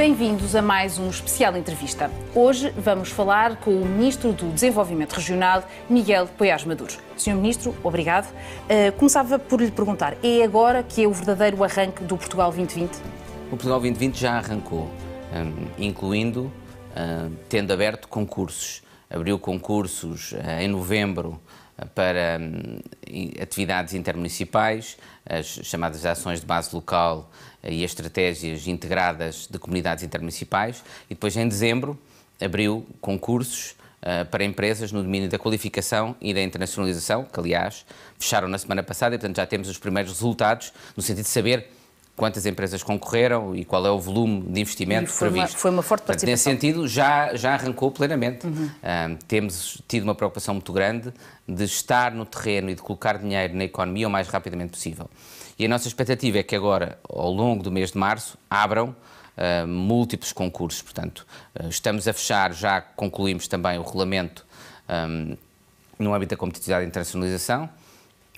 Bem-vindos a mais um especial entrevista. Hoje vamos falar com o Ministro do Desenvolvimento Regional, Miguel Poiás Maduro. Senhor Ministro, obrigado. Uh, começava por lhe perguntar: é agora que é o verdadeiro arranque do Portugal 2020? O Portugal 2020 já arrancou, hum, incluindo hum, tendo aberto concursos. Abriu concursos eh, em novembro eh, para hum, atividades intermunicipais, as chamadas ações de base local eh, e as estratégias integradas de comunidades intermunicipais e depois em dezembro abriu concursos uh, para empresas no domínio da qualificação e da internacionalização, que aliás fecharam na semana passada e portanto já temos os primeiros resultados no sentido de saber quantas empresas concorreram e qual é o volume de investimento foi previsto. Uma, foi uma forte participação. Nesse sentido, já, já arrancou plenamente. Uhum. temos tido uma preocupação muito grande de estar no terreno e de colocar dinheiro na economia o mais rapidamente possível. E a nossa expectativa é que agora, ao longo do mês de março, abram uh, múltiplos concursos. Portanto, uh, estamos a fechar, já concluímos também o regulamento um, ehm, no âmbito da competitividade e internacionalização,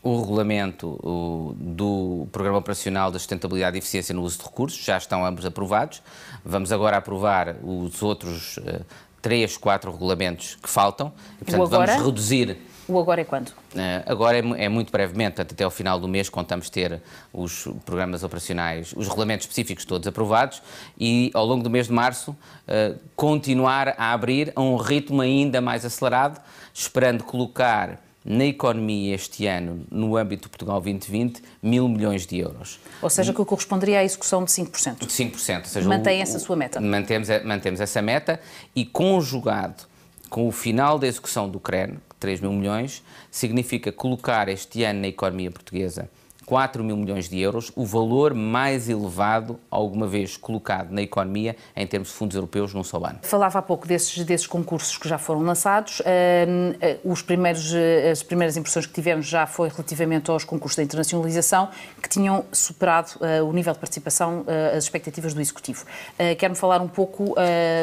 o regulamento o, do Programa Operacional da Sustentabilidade e Eficiência no Uso de Recursos, já estão ambos aprovados. Vamos agora aprovar os outros. Uh, três, quatro regulamentos que faltam. E, portanto, agora... vamos reduzir o agora é quando? Eh, agora é, é, muito brevemente, portanto, até ao final do mês contamos ter os programas operacionais, os regulamentos específicos todos aprovados e ao longo do mês de março eh, continuar a abrir a um ritmo ainda mais acelerado, esperando colocar na economia este ano, no âmbito do Portugal 2020, mil milhões de euros. Ou seja, que corresponderia à execução de 5%. De 5%. Ou seja, Mantém o, essa sua meta. Mantemos, eh, mantemos essa meta e conjugado com o final da execução do CREN, 3 mil milhões, significa colocar este ano na economia portuguesa 4 mil milhões de euros, o valor mais elevado alguma vez colocado na economia em termos de fundos europeus num só ano. Falava há pouco desses, desses concursos que já foram lançados. Uh, os primeiros, eh, as primeiras impressões que tivemos já foi relativamente aos concursos da internacionalização, que tinham superado uh, o nível de participação, uh, as expectativas do Executivo. Quer-me falar um pouco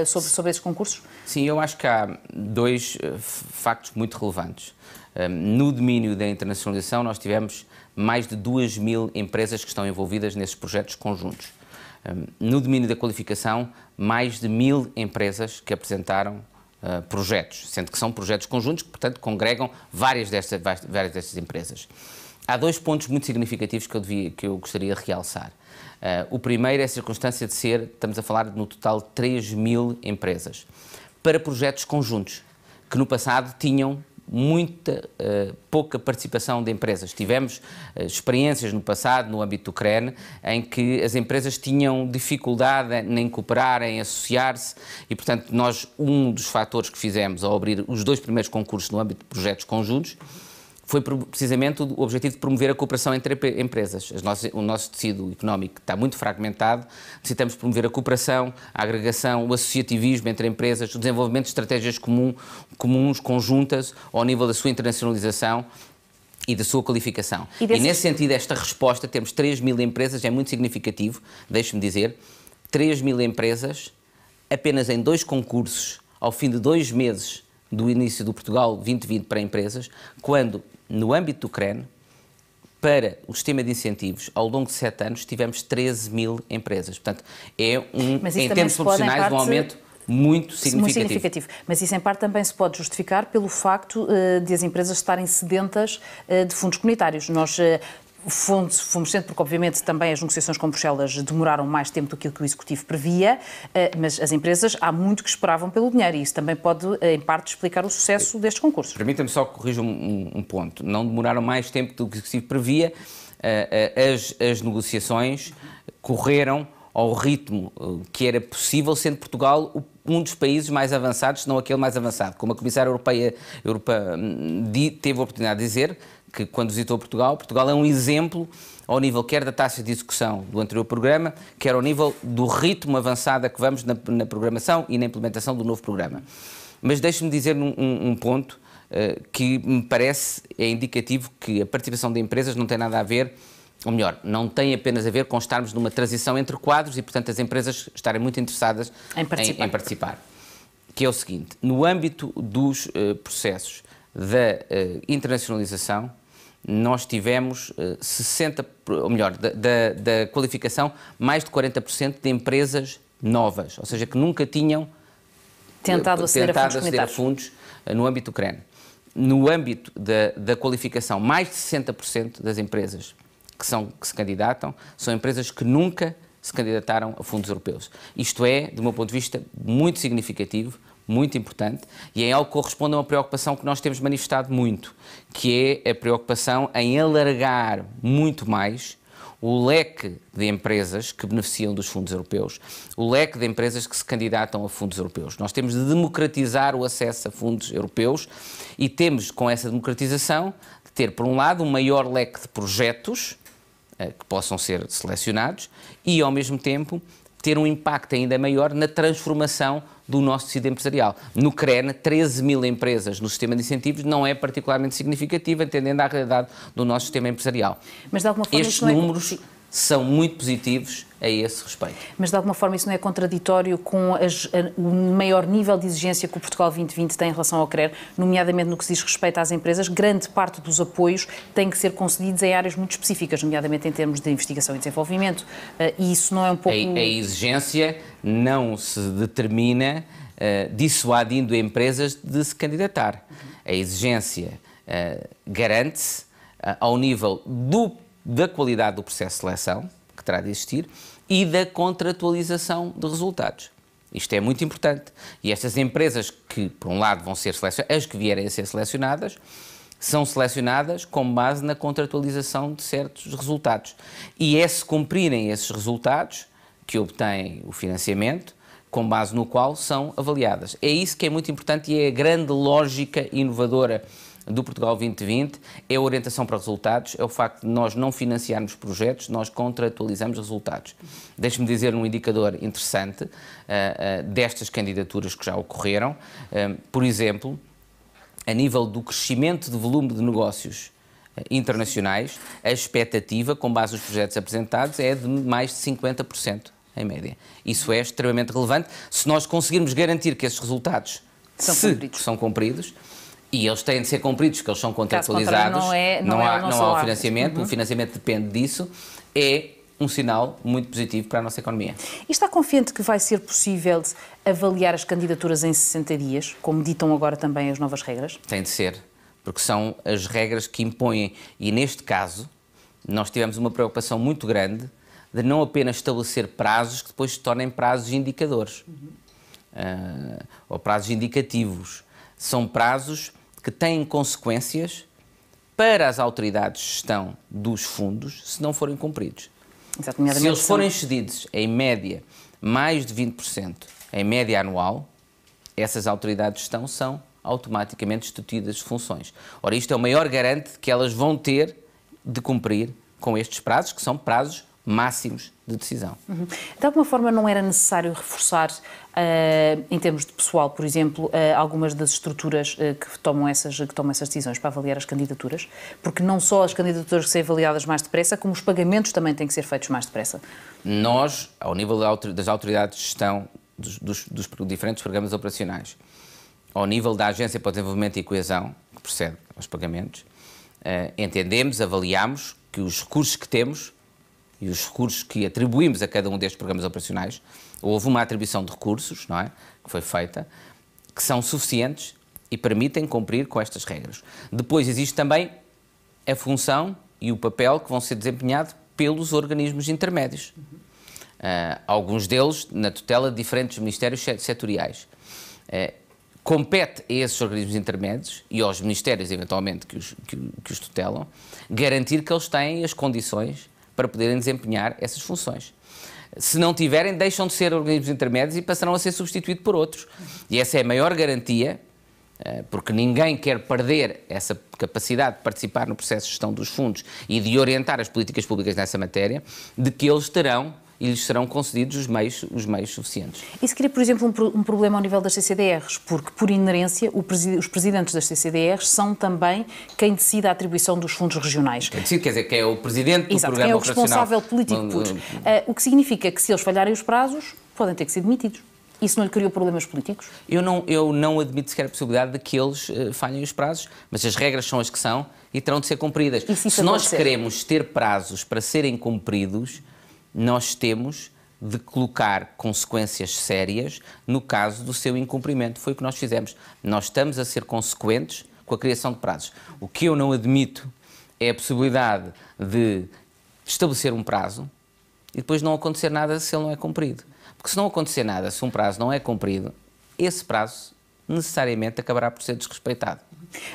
sobre, sobre esses concursos? Sim, eu acho que há dois factos muito relevantes. Hum, no domínio da internacionalização, nós tivemos mais de 2 mil empresas que estão envolvidas nesses projetos conjuntos. Hum, no domínio da qualificação, mais de mil empresas que apresentaram hum, projetos, sendo que são projetos conjuntos que, portanto, congregam várias, destas várias destas empresas. Há dois pontos muito significativos que eu, devia, que eu gostaria de realçar. Uh, o primeiro é a circunstância de ser, estamos a falar de, no total 3 mil empresas, para projetos conjuntos, que no passado tinham muita uh, pouca participação de empresas. Tivemos uh, experiências no passado, no âmbito do CREN, em que as empresas tinham dificuldade em cooperar, em associar-se, e portanto nós, um dos fatores que fizemos ao abrir os dois primeiros concursos no âmbito de projetos conjuntos, foi precisamente o objetivo de promover a cooperação entre empresas. Nossas, o nosso tecido económico está muito fragmentado, necessitamos promover a cooperação, a agregação, o associativismo entre empresas, o desenvolvimento de estratégias comum, comuns, conjuntas, ao nível da sua internacionalização e da sua qualificação. E, desse... e nesse sentido, esta resposta, temos 3 mil empresas, é muito significativo, deixe-me dizer, 3 mil empresas, apenas em dois concursos, ao fim de dois meses do início do Portugal 2020 para empresas, quando, no âmbito do CREN, para o sistema de incentivos, ao longo de sete anos, tivemos 13 mil empresas. Portanto, é um, em termos proporcionais, parte... um aumento muito significativo. muito significativo. Mas isso, em parte, também se pode justificar pelo facto uh, de as empresas estarem sedentas uh, de fundos comunitários. Nós uh, Fomos, fomos sendo, porque obviamente também as negociações com Bruxelas demoraram mais tempo do que o que o Executivo previa, eh, mas as empresas há muito que esperavam pelo dinheiro e isso também pode, eh, em parte, explicar o sucesso destes concursos. Permita-me só corrigir um, um, ponto. Não demoraram mais tempo do que o Executivo previa, eh, as, as negociações correram ao ritmo que era possível, sendo Portugal um dos países mais avançados, se não aquele mais avançado. Como a Comissária Europeia, Europa, hum, teve a oportunidade de dizer, que quando visitou Portugal, Portugal é um exemplo ao nível quer da taxa de execução do anterior programa, quer ao nível do ritmo avançado que vamos na, na programação e na implementação do novo programa. Mas deixe-me dizer um, um ponto uh, que me parece é indicativo que a participação de empresas não tem nada a ver, ou melhor, não tem apenas a ver com estarmos numa transição entre quadros e, portanto, as empresas estarem muito interessadas em participar. Em, em participar. Que é o seguinte: no âmbito dos uh, processos da uh, internacionalização, nós tivemos 60, eh, ou melhor, da, da, da qualificação, mais de 40% de empresas novas, ou seja, que nunca tinham eh, tentado aceder, tentado a, fundos aceder a fundos eh, no âmbito ucrano. No âmbito da, da qualificação, mais de 60% das empresas que, são, que se candidatam são empresas que nunca se candidataram a fundos europeus. Isto é, de meu ponto de vista, muito significativo muito importante, e é algo que corresponde a uma preocupação que nós temos manifestado muito, que é a preocupação em alargar muito mais o leque de empresas que beneficiam dos fundos europeus, o leque de empresas que se candidatam a fundos europeus. Nós temos de democratizar o acesso a fundos europeus e temos, com essa democratização, de ter, por um lado, um maior leque de projetos eh, que possam ser selecionados e, ao mesmo tempo, ter um impacto ainda maior na transformação do nosso tecido empresarial. No CREN, 13 mil empresas no sistema de incentivos não é particularmente significativo, entendendo a realidade do nosso sistema empresarial. Mas de alguma forma, Estes é números. É são muito positivos a esse respeito. Mas de alguma forma isso não é contraditório com as, a, o maior nível de exigência que o Portugal 2020 tem em relação ao CRER, nomeadamente no que se diz respeito às empresas, grande parte dos apoios tem que ser concedidos em áreas muito específicas, nomeadamente em termos de investigação e desenvolvimento, uh, e isso não é um pouco... A, a exigência não se determina uh, dissuadindo empresas de se candidatar. Uhum. A exigência uh, garante-se ao nível do da qualidade do processo de seleção, que terá de existir, e da contratualização de resultados. Isto é muito importante. E estas empresas que, por um lado, vão ser selecionadas, as que vierem a ser selecionadas, são selecionadas com base na contratualização de certos resultados. E é se cumprirem esses resultados que obtêm o financiamento, com base no qual são avaliadas. É isso que é muito importante e é a grande lógica inovadora do Portugal 2020 é a orientação para resultados, é o facto de nós não financiarmos projetos, nós contratualizamos resultados. Deixe-me dizer um indicador interessante uh, uh, destas candidaturas que já ocorreram. Uh, por exemplo, a nível do crescimento de volume de negócios internacionais, a expectativa, com base nos projetos apresentados, é de mais de 50%. Em média. Isso é extremamente relevante. Se nós conseguirmos garantir que esses resultados são se cumpridos. são cumpridos e eles têm de ser cumpridos, porque eles são contratualizados. Não, é, não, não, é há, não, há financiamento, uhum. o financiamento depende disso. É um sinal muito positivo para a nossa economia. E está confiante que vai ser possível avaliar as candidaturas em 60 dias, como ditam agora também as novas regras? Tem de ser, porque são as regras que impõem. E neste caso, nós tivemos uma preocupação muito grande de não apenas estabelecer prazos que depois se tornem prazos indicadores uhum. uh, ou prazos indicativos. São prazos que têm consequências para as autoridades de gestão dos fundos se não forem cumpridos. Se eles forem cedidos em média mais de 20%, em média anual, essas autoridades de gestão são automaticamente destituídas de funções. Ora, isto é o maior garante que elas vão ter de cumprir com estes prazos, que são prazos máximos de decisão. Uhum. De alguma forma, não era necessário reforçar, uh, em termos de pessoal, por exemplo, uh, algumas das estruturas uh, que, tomam essas, que tomam essas decisões para avaliar as candidaturas? Porque não só as candidaturas que ser avaliadas mais depressa, como os pagamentos também têm que ser feitos mais depressa. Nós, ao nível das autoridades de gestão dos, dos, dos diferentes programas operacionais, ao nível da Agência para o Desenvolvimento e Coesão, que procede aos pagamentos, entendemos, avaliamos que os recursos que temos e os recursos que atribuímos a cada um destes programas operacionais, houve uma atribuição de recursos, não é? Que foi feita, que são suficientes e permitem cumprir com estas regras. Depois existe também a função e o papel que vão ser desempenhados pelos organismos intermédios. Uh, alguns deles na tutela de diferentes ministérios setoriais. Uh, compete a esses organismos intermédios e aos ministérios, eventualmente, que os, que, que os tutelam, garantir que eles têm as condições para poderem desempenhar essas funções. Se não tiverem, deixam de ser organismos intermédios e passarão a ser substituídos por outros. E essa é a maior garantia, eh, porque ninguém quer perder essa capacidade de participar no processo de gestão dos fundos e de orientar as políticas públicas nessa matéria, de que eles terão e lhes serão concedidos os meios, os meios suficientes. Isso cria, por exemplo, um, um problema ao nível das CCDRs, porque, por inerência, os presidentes das CCDRs são também quem decide a atribuição dos fundos regionais. Quem decide, quer dizer, quem é o presidente do Exato, programa quem é o responsável político por. Uh, o que significa que, se eles falharem os prazos, podem ter que ser demitidos. Isso não lhe criou problemas políticos? Eu não, eu não admito sequer a possibilidade de que eles uh, falhem os prazos, mas as regras são as que são e terão de ser cumpridas. se nós queremos ter prazos para serem cumpridos, nós temos de colocar consequências sérias no caso do seu incumprimento. Foi o que nós fizemos. Nós estamos a ser consequentes com a criação de prazos. O que eu não admito é a possibilidade de estabelecer um prazo e depois não acontecer nada se ele não é cumprido. Porque se não acontecer nada, se um prazo não é cumprido, esse prazo necessariamente acabará por ser desrespeitado.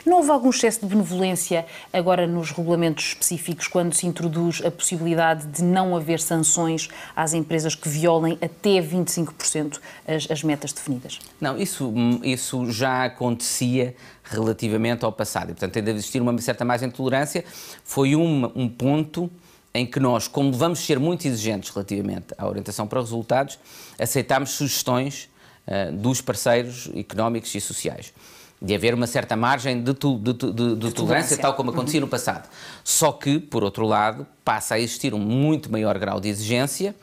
Não houve algum excesso de benevolência agora nos regulamentos específicos, quando se introduz a possibilidade de não haver sanções às empresas que violem até 25% as, as metas definidas? Não, isso, hum, isso já acontecia relativamente ao passado. E, portanto, tem de existir uma certa margem de tolerância. Foi um, um ponto em que nós, como vamos ser muito exigentes relativamente à orientação para resultados, aceitámos sugestões eh, dos parceiros económicos e sociais de haver uma certa margem de, tu, de, de, de tolerância, tal como acontecia uhum. no passado. Só que, por outro lado, passa a existir um muito maior grau de exigência,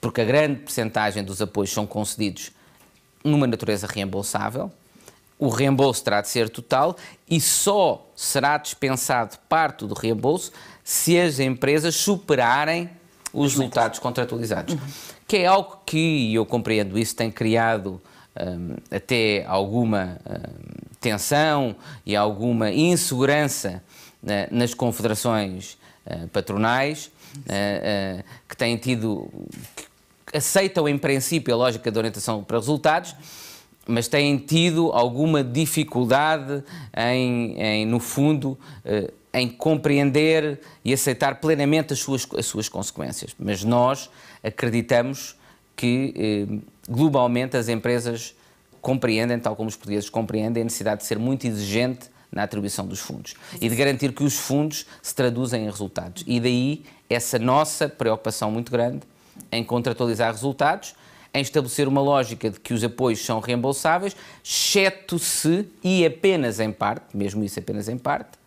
porque a grande percentagem dos apoios são concedidos numa natureza reembolsável, o reembolso terá de ser total e só será dispensado parte do reembolso se as empresas superarem os resultados contratualizados. Uhum que é algo que, e eu compreendo isso, tem criado hum, até alguma hum, tensão e alguma insegurança né, nas confederações uh, patronais, uh, uh, que têm tido. Que aceitam em princípio a lógica da orientação para resultados mas têm tido alguma dificuldade em, em no fundo, eh, em compreender e aceitar plenamente as suas, as suas consequências. Mas nós acreditamos que eh, globalmente as empresas compreendem, tal como os portugueses compreendem, a necessidade de ser muito exigente na atribuição dos fundos e de garantir que os fundos se traduzem em resultados. E daí essa nossa preocupação muito grande em contratualizar resultados em estabelecer uma lógica de que os apoios são reembolsáveis, exceto se, e apenas em parte, mesmo isso apenas em parte,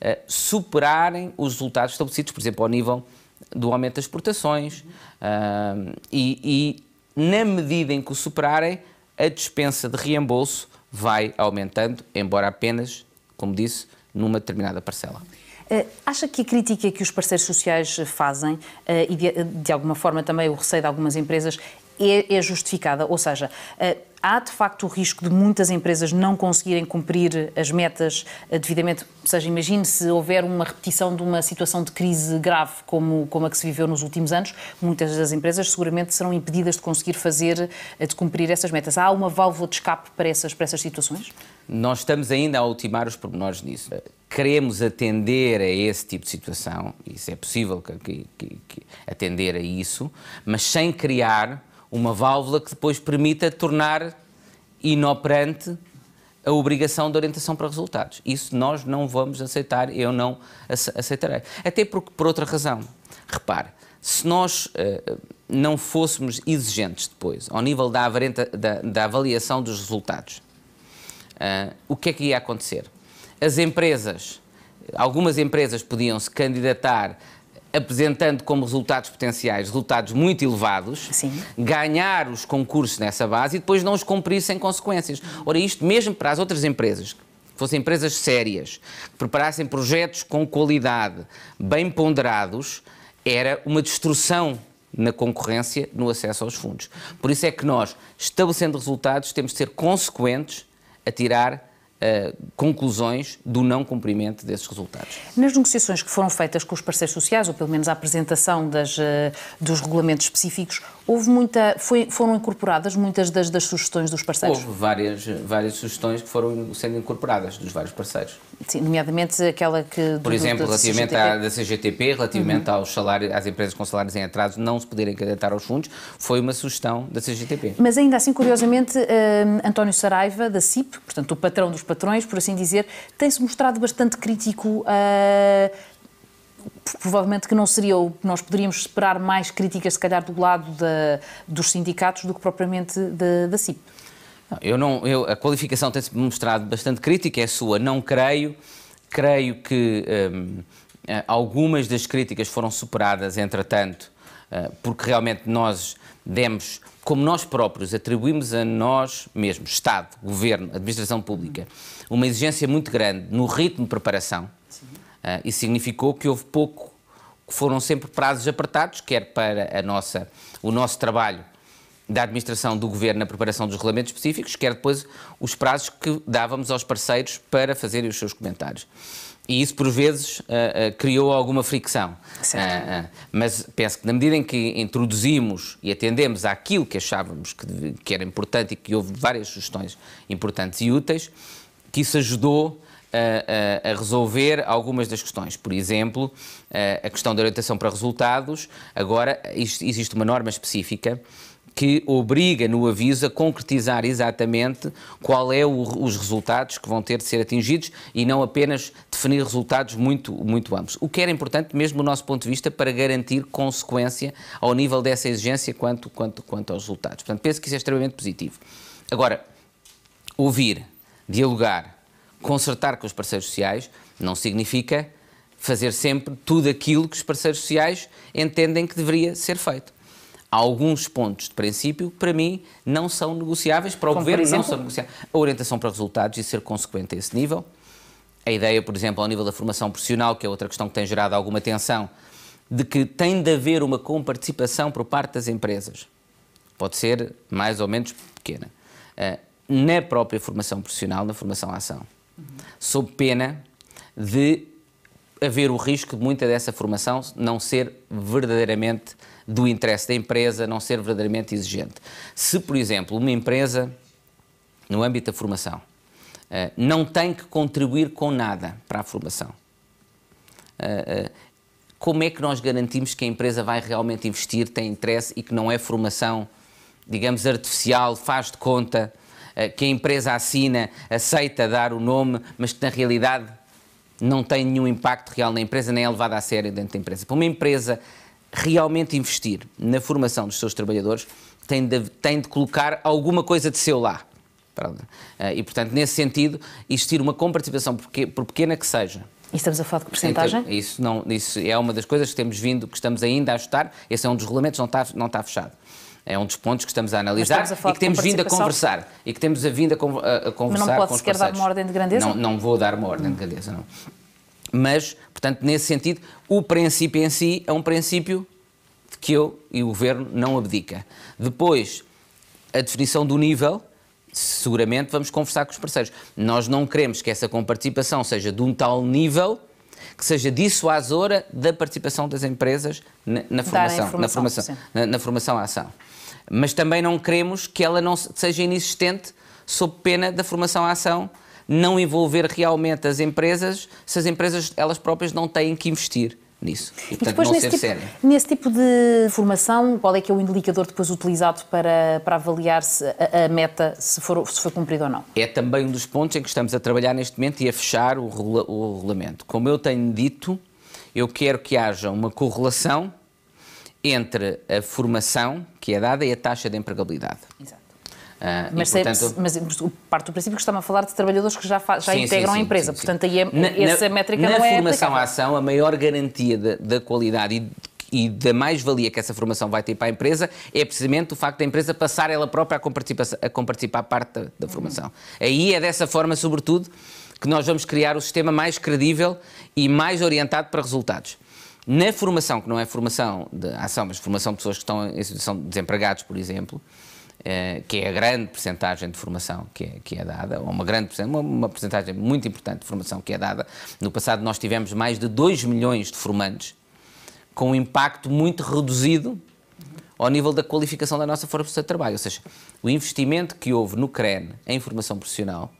eh, superarem os resultados estabelecidos, por exemplo, ao nível do aumento das exportações eh, e, e, na medida em que o superarem, a dispensa de reembolso vai aumentando, embora apenas, como disse, numa determinada parcela. Uh, acha que a crítica que os parceiros sociais fazem, uh, e de, de, alguma forma também o receio de algumas empresas, é, é, justificada, ou seja, eh, há de facto o risco de muitas empresas não conseguirem cumprir as metas eh, devidamente. Ou seja, imagine se houver uma repetição de uma situação de crise grave como, como a que se viveu nos últimos anos, muitas das empresas seguramente serão impedidas de conseguir fazer, eh, de cumprir essas metas. Há uma válvula de escape para essas, para essas situações? Nós estamos ainda a ultimar os pormenores nisso. Queremos atender a esse tipo de situação, isso é possível que, que, que atender a isso, mas sem criar uma válvula que depois permita tornar inoperante a obrigação de orientação para resultados. Isso nós não vamos aceitar, eu não aceitarei. Até porque, por outra razão, repare, se nós uh, não fôssemos exigentes depois, ao nível da, da, da avaliação dos resultados, uh, o que é que ia acontecer? As empresas, algumas empresas podiam se candidatar apresentando como resultados potenciais resultados muito elevados, Sim. ganhar os concursos nessa base e depois não os cumprir sem consequências. Ora, isto mesmo para as outras empresas, fossem empresas sérias, que preparassem projetos com qualidade, bem ponderados, era uma destrução na concorrência, no acesso aos fundos. Por isso é que nós, estabelecendo resultados, temos de ser consequentes a tirar eh, conclusões do não cumprimento desses resultados. Nas negociações que foram feitas com os parceiros sociais, ou pelo menos a apresentação das, uh, dos regulamentos específicos, Houve muita, foi, foram incorporadas muitas das, das, sugestões dos parceiros? Houve várias, várias sugestões que foram sendo incorporadas dos vários parceiros. Sim, nomeadamente aquela que... Por exemplo, do, relativamente à da CGTP, relativamente uhum. aos salários, às empresas com salários em atraso não se poderem candidatar aos fundos, foi uma sugestão da CGTP. Mas ainda assim, curiosamente, uh, António Saraiva, da CIP, portanto o patrão dos patrões, por assim dizer, tem-se mostrado bastante crítico a... Uh, eh, provavelmente que não seria, nós poderíamos esperar mais críticas, se calhar, do lado da, dos sindicatos do que propriamente da, da CIP. Eu não, eu, a qualificação tem-se mostrado bastante crítica, é sua, não creio. Creio que hum, eh, algumas das críticas foram superadas, entretanto, eh, porque realmente nós demos, como nós próprios, atribuímos a nós mesmos, Estado, Governo, Administração Pública, uma exigência muito grande no ritmo de preparação ah, isso significou que houve pouco, foram sempre prazos apertados, quer para a nossa, o nosso trabalho da administração do governo na preparação dos regulamentos específicos, quer depois os prazos que dávamos aos parceiros para fazerem os seus comentários. E isso, por vezes, uh, uh, criou alguma fricção. Uh, mas penso que, na medida em que introduzimos e atendemos àquilo que achávamos que, que era importante e que houve várias sugestões importantes e úteis, que isso ajudou a, resolver algumas das questões. Por exemplo, a questão da orientação para resultados. Agora existe uma norma específica que obriga no aviso a concretizar exatamente qual é o, os resultados que vão ter de ser atingidos e não apenas definir resultados muito, muito amplos. O que era importante, mesmo do nosso ponto de vista, para garantir consequência ao nível dessa exigência quanto, quanto, quanto aos resultados. Portanto, penso que isso é extremamente positivo. Agora, ouvir, dialogar, consertar com os parceiros sociais não significa fazer sempre tudo aquilo que os parceiros sociais entendem que deveria ser feito. Alguns pontos de princípio, para mim, não são negociáveis, para o Como governo não são negociáveis. A orientação para resultados e ser consequente a esse nível. A ideia, por exemplo, ao nível da formação profissional, que é outra questão que tem gerado alguma tensão, de que tem de haver uma comparticipação por parte das empresas. Pode ser mais ou menos pequena. Eh, na própria formação profissional, na formação à ação uhum. sob pena de haver o risco de muita dessa formação não ser verdadeiramente do interesse da empresa, não ser verdadeiramente exigente. Se, por exemplo, uma empresa, no âmbito da formação, eh, não tem que contribuir com nada para a formação, eh, eh, como é que nós garantimos que a empresa vai realmente investir, tem interesse e que não é formação, digamos, artificial, faz de conta? Eh, que a empresa assina aceita dar o nome, mas que na realidade não tem nenhum impacto real na empresa, nem é levado a sério dentro da empresa. Para uma empresa realmente investir na formação dos seus trabalhadores, tem de, tem de colocar alguma coisa de seu lá. Eh, e, portanto, nesse sentido, existir uma comparticipação, por pequena que seja, e estamos a falar de porcentagem? Então, isso, não, isso é uma das coisas que temos vindo, que estamos ainda a ajustar. Esse é um dos regulamentos, não está, não está fechado. É um dos pontos que estamos a analisar a e que temos vindo a conversar. E que temos vindo a, con a conversar Mas não pode com sequer parceiros. dar uma ordem de grandeza? Não, não vou dar uma ordem de grandeza, não. Mas, portanto, nesse sentido, o princípio em si é um princípio que eu e o Governo não abdica. Depois, a definição do nível, seguramente vamos conversar com os parceiros. Nós não queremos que essa comparticipação seja de um tal nível que seja dissuasora da participação das empresas na, na formação, na formação, na, na formação à ação. Mas também não queremos que ela não seja inexistente sob pena da formação à ação não envolver realmente as empresas se as empresas elas próprias não têm que investir nisso. E, portanto, e depois, não nesse, ser tipo, sério. nesse tipo de formação, qual é que é o indicador depois utilizado para, para avaliar se a, a, meta se, for, se foi cumprida ou não? É também um dos pontos em que estamos a trabalhar neste momento e a fechar o, o regulamento. Como eu tenho dito, eu quero que haja uma correlação entre a formação que é dada e a taxa de empregabilidade. Exato. Uh, mas, e, é- portanto... mas, mas parte do princípio que estamos a falar de trabalhadores que já, já sim, integram sim, sim, a empresa, portanto aí é, na, essa métrica não é Na formação à ação, a maior garantia da qualidade e, e da mais-valia que essa formação vai ter para a empresa é precisamente o facto da empresa passar ela própria a compartilhar a compartilhar parte da, da formação. Uhum. Aí é dessa forma, sobretudo, que nós vamos criar o sistema mais credível e mais orientado para resultados. Na formação, que não é formação de ação, mas formação de pessoas que estão em situação de desempregados, por exemplo, eh, que é a grande percentagem de formação que é, que é dada, ou uma grande uma, uma percentagem muito importante de formação que é dada. No passado nós tivemos mais de 2 milhões de formantes, com um impacto muito reduzido ao nível da qualificação da nossa força de trabalho. Ou seja, o investimento que houve no CREN em formação profissional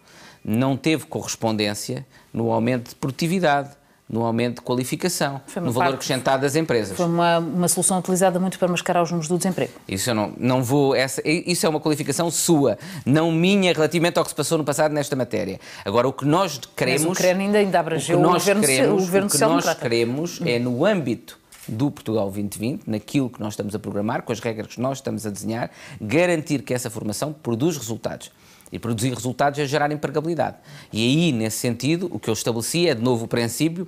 não teve correspondência no aumento de produtividade no aumento de qualificação, no valor acrescentado das empresas. Foi uma, uma solução utilizada muito para mascarar os números do desemprego. Isso eu não, não vou. Essa, isso é uma qualificação sua, não minha, relativamente ao que se passou no passado nesta matéria. Agora, o que nós queremos. Mas o ainda, ainda abrangeu o, que nós governo, queremos, o governo O que nós queremos é, no âmbito do Portugal 2020, naquilo que nós estamos a programar, com as regras que nós estamos a desenhar, garantir que essa formação produz resultados. E produzir resultados é gerar empregabilidade. E aí, nesse sentido, o que eu estabeleci é, de novo, o princípio: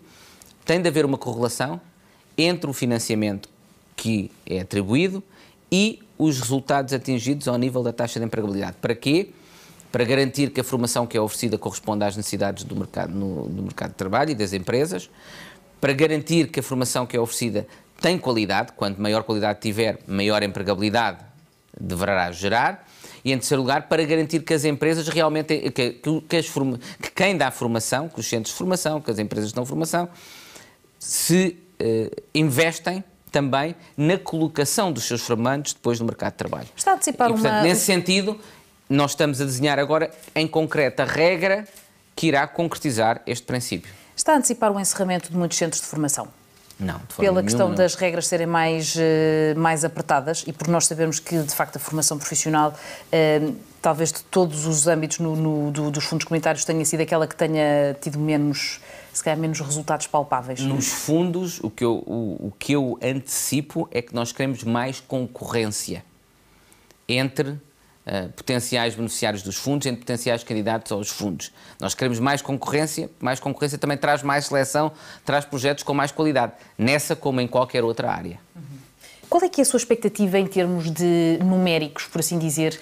tem de haver uma correlação entre o financiamento que é atribuído e os resultados atingidos ao nível da taxa de empregabilidade. Para quê? Para garantir que a formação que é oferecida corresponde às necessidades do mercado, no, do mercado de trabalho e das empresas, para garantir que a formação que é oferecida tem qualidade, quanto maior qualidade tiver, maior empregabilidade deverá gerar, e em terceiro lugar, para garantir que as empresas realmente, que, que, as, que quem dá formação, que os centros de formação, que as empresas que dão formação, se uh, investem também na colocação dos seus formandos depois no mercado de trabalho. Está a antecipar e, portanto, uma... Nesse sentido, nós estamos a desenhar agora em concreto a regra que irá concretizar este princípio. Está a antecipar o encerramento de muitos centros de formação. Não, de forma Pela nenhuma, questão não. das regras serem mais, eh, mais apertadas e por nós sabermos que, de facto, a formação profissional, eh, talvez de todos os âmbitos no, no, do, dos fundos comunitários, tenha sido aquela que tenha tido menos, se calhar, menos resultados palpáveis. Nos fundos, o que eu, o, o que eu antecipo é que nós queremos mais concorrência entre eh, potenciais beneficiários dos fundos, entre potenciais candidatos aos fundos. Nós queremos mais concorrência, mais concorrência também traz mais seleção, traz projetos com mais qualidade, nessa como em qualquer outra área. Qual é que é a sua expectativa em termos de numéricos, por assim dizer,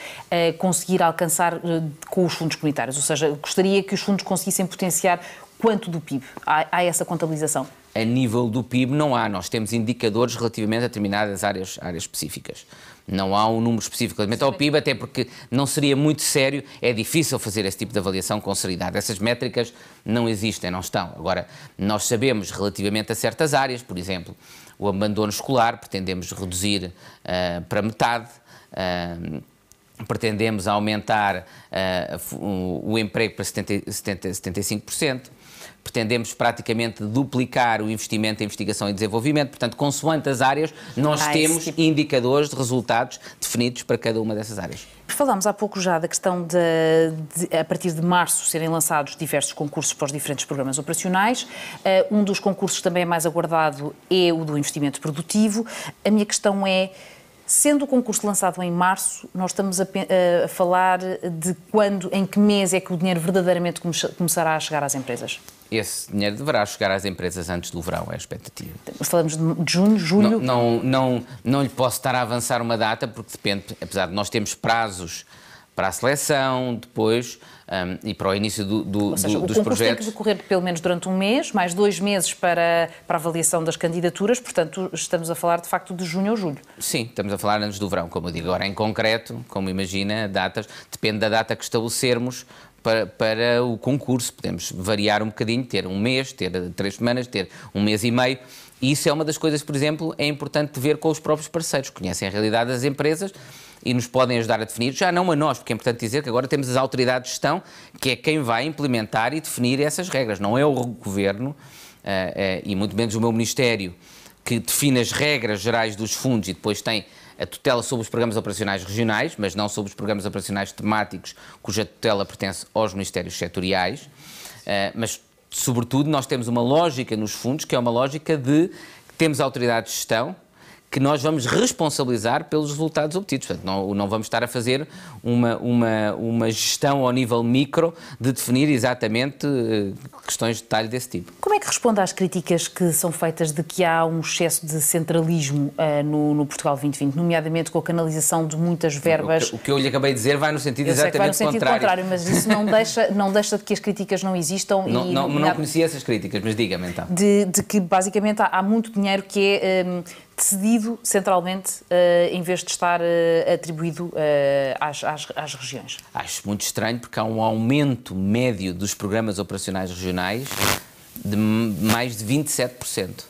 conseguir alcançar eh, com os fundos comunitários? Ou seja, gostaria que os fundos conseguissem potenciar quanto do PIB? Há, há, essa contabilização? A nível do PIB não há, nós temos indicadores relativamente a determinadas áreas, áreas específicas. Não há um número específico relativamente ao PIB, até porque não seria muito sério, é difícil fazer esse tipo de avaliação com seriedade. Essas métricas não existem, não estão. Agora, nós sabemos relativamente a certas áreas, por exemplo, o abandono escolar, pretendemos reduzir uh, para metade. Uh, pretendemos aumentar uh, o, o, emprego para 70, 70, 75% pretendemos praticamente duplicar o investimento em investigação e desenvolvimento. Portanto, consoante as áreas, nós ah, temos tipo... indicadores de resultados definidos para cada uma dessas áreas. Falámos há pouco já da questão de, de, a partir de março, serem lançados diversos concursos para os diferentes programas operacionais. Uh, um dos concursos também é mais aguardado é o do investimento produtivo. A minha questão é. Sendo o concurso lançado em março, nós estamos a, eh, a, falar de quando, em que mês é que o dinheiro verdadeiramente começará a chegar às empresas? esse dinheiro deverá chegar às empresas antes do verão, é a expectativa. Falamos de junho, julho? Não, não, não, não lhe posso estar a avançar uma data, porque depende, apesar de nós termos prazos para a seleção, depois um, e para o início do, do, Ou seja, do, dos o projetos. tem que decorrer pelo menos durante um mês, mais dois meses para, para avaliação das candidaturas, portanto estamos a falar de facto de junho ou julho. Sim, estamos a falar antes do verão, como eu digo. Agora, em concreto, como imagina, datas, depende da data que estabelecermos, para, para o concurso. Podemos variar um bocadinho, ter um mês, ter três semanas, ter um mês e meio. E isso é uma das coisas, por exemplo, é importante ver com os próprios parceiros, conhecem a realidade das empresas e nos podem ajudar a definir, já não a nós, porque é importante dizer que agora temos as autoridades de gestão, que é quem vai implementar e definir essas regras, não é o governo uh, uh, e muito menos o meu Ministério, que define as regras gerais dos fundos e depois tem a tutela sobre os programas operacionais regionais, mas não sobre os programas operacionais temáticos, cuja tutela pertence aos ministérios setoriais. Eh, mas, sobretudo, nós temos uma lógica nos fundos que é uma lógica de temos autoridade de gestão, que nós vamos responsabilizar pelos resultados obtidos. Portanto, não, não vamos estar a fazer uma, uma, uma gestão ao nível micro de definir exatamente eh, questões de detalhe desse tipo. Como é que responde às críticas que são feitas de que há um excesso de centralismo uh, no, no, Portugal 2020, nomeadamente com a canalização de muitas verbas? O que, o que eu lhe acabei de dizer vai no sentido eu exatamente no sentido contrário. contrário. Mas isso não deixa, não deixa de que as críticas não existam. Não, e, não, não conhecia essas críticas, mas diga-me então. De, de, que basicamente há, há muito dinheiro que é. Um, ehm, decidido centralmente eh, em vez de estar eh, atribuído eh, às, às, às, regiões? Acho muito estranho porque há um aumento médio dos programas operacionais regionais de mais de 27%.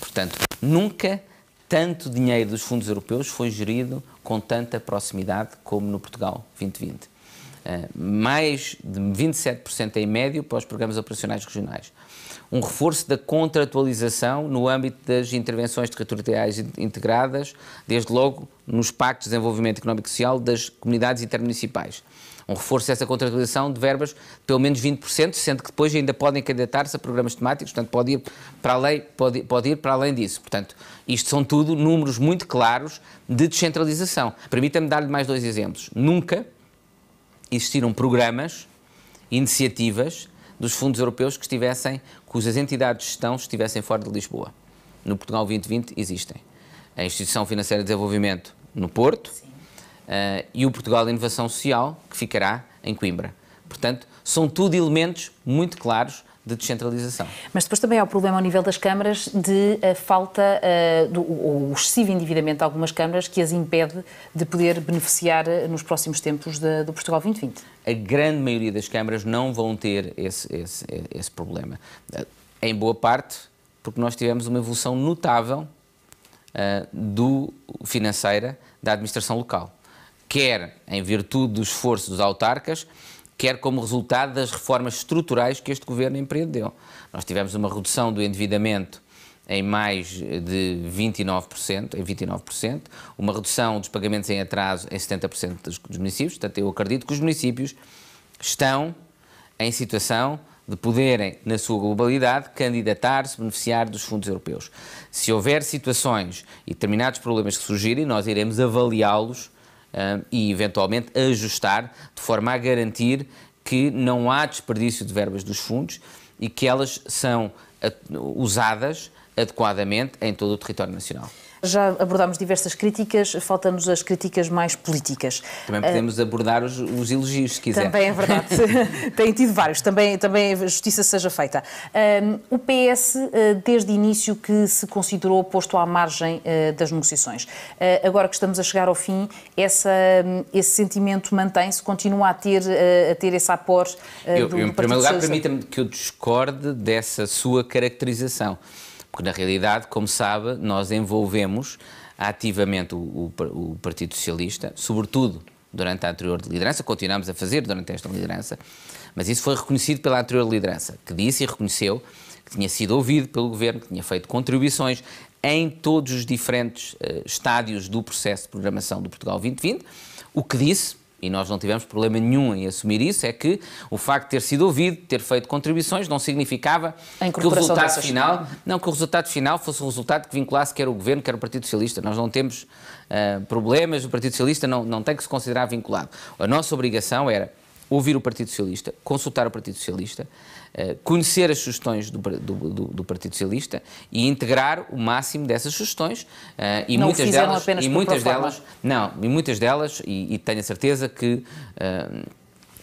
Portanto, nunca tanto dinheiro dos fundos europeus foi gerido com tanta proximidade como no Portugal 2020. mais de 27% em médio para os programas operacionais regionais um reforço da contratualização no âmbito das intervenções territoriais integradas, desde logo nos pactos de desenvolvimento económico e social das comunidades intermunicipais. Um reforço dessa contratualização de verbas de pelo menos 20%, sendo que depois ainda podem candidatar-se a programas temáticos, portanto, pode ir, para além, pode, pode ir para além disso. Portanto, isto são tudo números muito claros de descentralização. Permita-me dar-lhe mais dois exemplos. Nunca existiram programas, iniciativas dos fundos europeus que estivessem cujas entidades de gestão estivessem fora de Lisboa. No Portugal 2020 existem. A Instituição Financeira de Desenvolvimento no Porto uh, e o Portugal de Inovação Social, que ficará em Coimbra. Portanto, são tudo elementos muito claros de descentralização. Mas depois também há o problema ao nível das câmaras de a eh, falta uh, do, ou o excessivo endividamento de algumas câmaras que as impede de poder beneficiar eh, nos próximos tempos de, do Portugal 2020. A grande maioria das câmaras não vão ter esse, esse, esse problema. Em boa parte, porque nós tivemos uma evolução notável uh, do financeira da administração local. Quer em virtude do esforço dos autarcas, quer como resultado das reformas estruturais que este governo empreendeu. Nós tivemos uma redução do endividamento em mais de 29%, em 29%, uma redução dos pagamentos em atraso em 70% dos, municípios. Portanto, eu acredito que os municípios estão em situação de poderem, na sua globalidade, candidatar-se, beneficiar dos fundos europeus. Se houver situações e determinados problemas que surgirem, nós iremos avaliá-los e, eventualmente, ajustar de forma a garantir que não há desperdício de verbas dos fundos e que elas são usadas adequadamente em todo o território nacional. Já abordámos diversas críticas, faltam-nos as críticas mais políticas. Também ah, podemos uh, abordar os, os, elogios, se quiser. Também é verdade. Tem tido vários, também, também a justiça seja feita. Uh, o PS, uh, ah, desde início, que se considerou posto à margem ah, das negociações. agora que estamos a chegar ao fim, essa, um, esse sentimento mantém-se, continua a ter, a ter esse apor. Uh, eu, do, eu, do em primeiro lugar, permita-me que eu discorde dessa sua caracterização. Porque, na realidade, como sabe, nós envolvemos ativamente o, o, o Partido Socialista, sobretudo durante a anterior liderança, continuamos a fazer durante esta liderança, mas isso foi reconhecido pela anterior liderança, que disse e reconheceu que tinha sido ouvido pelo governo, que tinha feito contribuições em todos os diferentes uh, estádios do processo de programação do Portugal 2020, o que disse e nós não tivemos problema nenhum em assumir isso, é que o facto de ter sido ouvido, ter feito contribuições, não significava que o resultado final, não que o resultado final fosse um resultado que vinculasse quer o governo, quer o Partido Socialista. Nós não temos uh, problemas, o Partido Socialista não, não tem que se considerar vinculado. A nossa obrigação era ouvir o Partido Socialista, consultar o Partido Socialista, eh, conhecer as sugestões do, do, do, do, Partido Socialista e integrar o máximo dessas sugestões eh, e não muitas delas e muitas delas não e muitas delas e, e tenho a certeza que eh,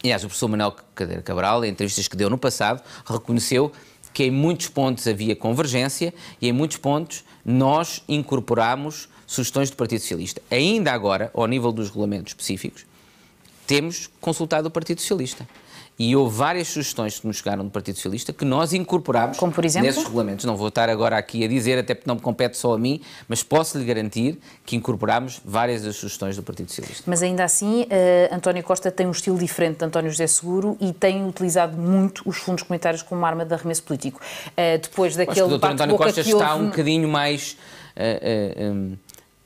aliás o professor Manuel Cadeira Cabral em entrevistas que deu no passado reconheceu que em muitos pontos havia convergência e em muitos pontos nós incorporámos sugestões do Partido Socialista. Ainda agora, ao nível dos regulamentos específicos, temos consultado o Partido Socialista. E houve várias sugestões que nos chegaram do Partido Socialista que nós incorporámos Como por exemplo? nesses regulamentos. Não vou estar agora aqui a dizer, até porque não me compete só a mim, mas posso lhe garantir que incorporámos várias das sugestões do Partido Socialista. Mas ainda assim, uh, António Costa tem um estilo diferente de António José Seguro e tem utilizado muito os fundos comunitários como arma de arremesso político. Uh, depois daquele. Acho que o Dr. António Costa está um bocadinho mais. Uh, eh, um,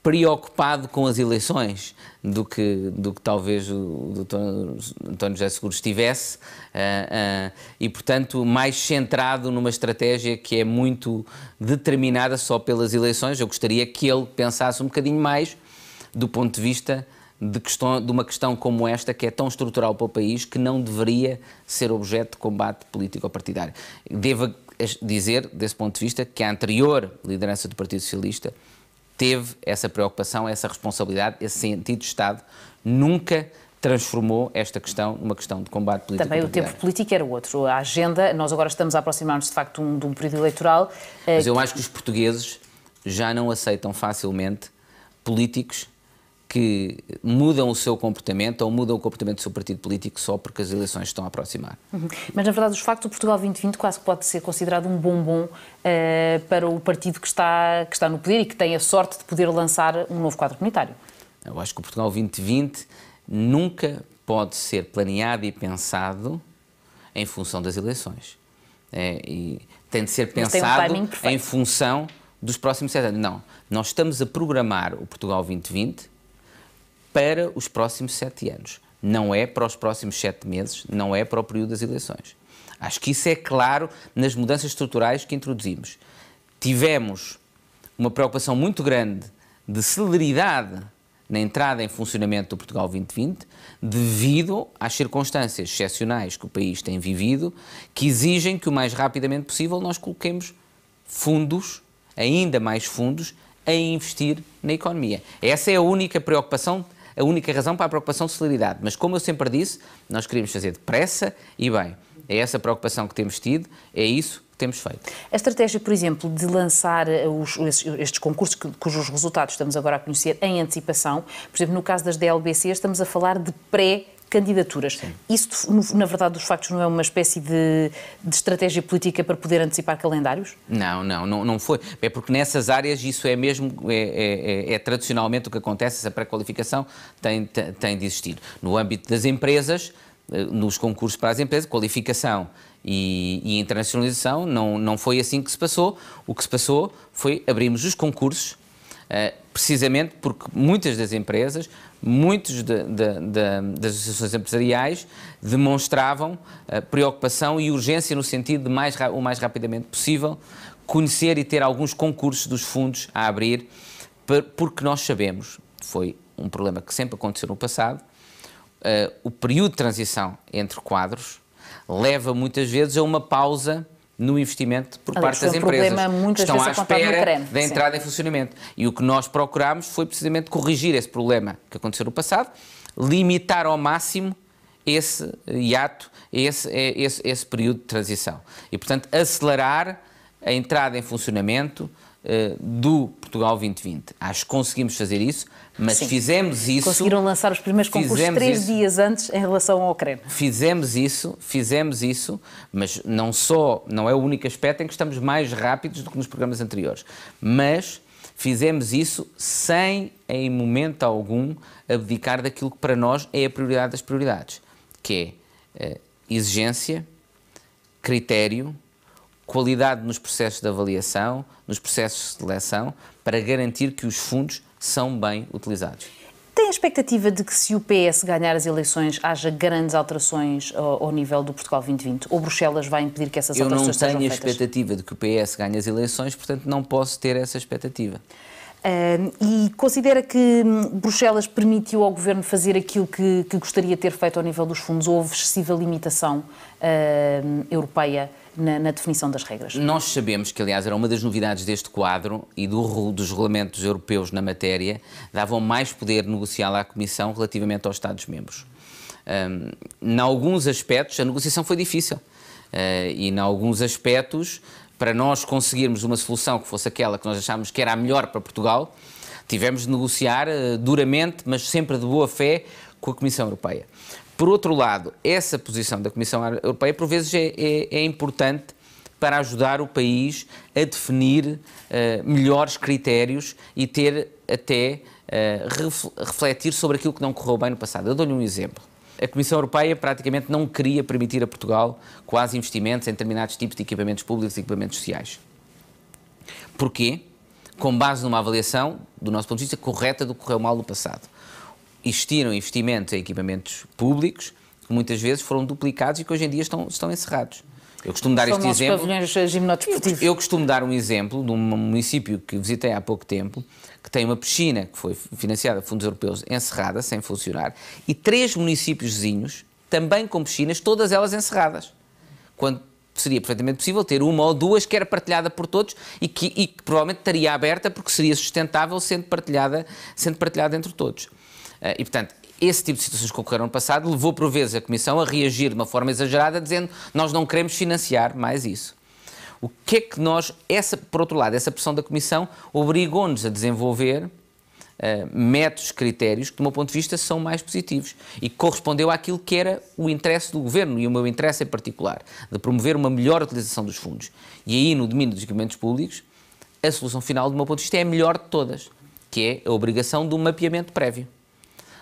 preocupado com as eleições do que, do que talvez o Dr. António José Seguro estivesse, uh, uh, e portanto mais centrado numa estratégia que é muito determinada só pelas eleições. Eu gostaria que ele pensasse um bocadinho mais do ponto de vista de, questão, de uma questão como esta, que é tão estrutural para o país, que não deveria ser objeto de combate político partidário. Devo dizer, desse ponto de vista, que a anterior liderança do Partido Socialista teve essa preocupação, essa responsabilidade, esse sentido de Estado, nunca transformou esta questão numa questão de combate político. Também o tempo político era outro. A agenda, nós agora estamos a aproximar-nos de facto de um período eleitoral. Eh, Mas eu acho que os portugueses já não aceitam facilmente políticos que mudam o seu comportamento ou mudam o comportamento do seu partido político só porque as eleições estão a aproximar. Uhum. Mas, na verdade, os factos do Portugal 2020 quase pode ser considerado um bombom uh, para o partido que está, que está no poder e que tem a sorte de poder lançar um novo quadro comunitário. Eu acho que o Portugal 2020 nunca pode ser planeado e pensado em função das eleições. É, e tem de ser pensado um em função dos próximos sete anos. Não, nós estamos a programar o Portugal 2020 para os próximos sete anos. Não é para os próximos sete meses, não é para o período das eleições. Acho que isso é claro nas mudanças estruturais que introduzimos. Tivemos uma preocupação muito grande de celeridade na entrada em funcionamento do Portugal 2020, devido às circunstâncias excepcionais que o país tem vivido, que exigem que o mais rapidamente possível nós coloquemos fundos, ainda mais fundos, a investir na economia. Essa é a única preocupação a única razão para a preocupação de celeridade. Mas, como eu sempre disse, nós queríamos fazer depressa e bem. É essa preocupação que temos tido, é isso que temos feito. A estratégia, por exemplo, de lançar eh, os, estes concursos cujos resultados estamos agora a conhecer em antecipação, por exemplo, no caso das DLBC, estamos a falar de pré- candidaturas. Sim. Isso, na verdade, dos factos não é uma espécie de, de estratégia política para poder antecipar calendários? Não, não, não, não foi. É porque nessas áreas isso é mesmo, é, é, é, é tradicionalmente o que acontece, essa pré-qualificação tem, tem, tem de existir. No âmbito das empresas, eh, nos concursos para as empresas, qualificação e, e internacionalização, não, não foi assim que se passou. O que se passou foi abrimos os concursos eh, precisamente porque muitas das empresas, muitas das associações empresariais demonstravam eh, preocupação e urgência no sentido de mais, o mais rapidamente possível conhecer e ter alguns concursos dos fundos a abrir, porque nós sabemos, foi um problema que sempre aconteceu no passado, eh, o período de transição entre quadros leva muitas vezes a uma pausa no investimento por parte das um empresas estão à espera creme, da entrada em funcionamento. E o que nós procurámos foi precisamente corrigir esse problema que aconteceu no passado, limitar ao máximo esse eh, hiato, esse, eh, esse, esse período de transição. E, portanto, acelerar a entrada em funcionamento eh, do Portugal 2020. Acho que conseguimos fazer isso, mas Sim. fizemos isso. Conseguiram lançar os primeiros concursos três isso, dias antes em relação ao CREM. Fizemos isso, fizemos isso, mas não só, não é o único aspecto em que estamos mais rápidos do que nos programas anteriores, mas fizemos isso sem, em momento algum, abdicar daquilo que para nós é a prioridade das prioridades, que é eh, exigência, critério qualidade nos processos de avaliação, nos processos de seleção, para garantir que os fundos são bem utilizados. Tem a expectativa de que, se o PS ganhar as eleições, haja grandes alterações ao, nível do Portugal 2020? Ou Bruxelas vai impedir que essas Eu alterações sejam feitas? Eu não tenho a expectativa de que o PS ganhe as eleições, portanto não posso ter essa expectativa. Uh, e considera que hum, Bruxelas permitiu ao governo fazer aquilo que, que gostaria de ter feito ao nível dos fundos? Ou houve excessiva limitação uh, europeia? na, na, definição das regras. Nós sabemos que, aliás, era uma das novidades deste quadro e do, dos regulamentos europeus na matéria, davam mais poder negocial à Comissão relativamente aos Estados-membros. Um, em alguns aspectos, a negociação foi difícil. Uh, e em alguns aspectos, para nós conseguirmos uma solução que fosse aquela que nós achámos que era a melhor para Portugal, tivemos de negociar uh, duramente, mas sempre de boa fé, com a Comissão Europeia. Por outro lado, essa posição da Comissão Europeia, por vezes, é, é, é importante para ajudar o país a definir uh, melhores critérios e ter até uh, refletir sobre aquilo que não correu bem no passado. Eu dou-lhe um exemplo. A Comissão Europeia praticamente não queria permitir a Portugal quase investimentos em determinados tipos de equipamentos públicos e equipamentos sociais. Porquê? Com base numa avaliação, do nosso ponto de vista, correta do que correu mal no passado existiram investimentos em equipamentos públicos que muitas vezes foram duplicados e que hoje em dia estão, estão encerrados. Eu costumo dar São este exemplo. Eu, eu costumo dar um exemplo de um município que visitei há pouco tempo, que tem uma piscina que foi financiada por fundos europeus encerrada, sem funcionar, e três municípios vizinhos, também com piscinas, todas elas encerradas. Quando seria perfeitamente possível ter uma ou duas que era partilhada por todos e que, e que provavelmente estaria aberta porque seria sustentável sendo partilhada, sendo partilhada entre todos. Eh, e, portanto, esse tipo de situações que ocorreram no passado levou, por vezes, a Comissão a reagir de uma forma exagerada, dizendo nós não queremos financiar mais isso. O que é que nós, essa, por outro lado, essa pressão da Comissão obrigou-nos a desenvolver uh, métodos, critérios que, do meu ponto de vista, são mais positivos e correspondeu àquilo que era o interesse do Governo e o meu interesse em particular, de promover uma melhor utilização dos fundos. E aí, no domínio dos equipamentos públicos, a solução final, do meu ponto de vista, é a melhor de todas, que é a obrigação de um mapeamento prévio.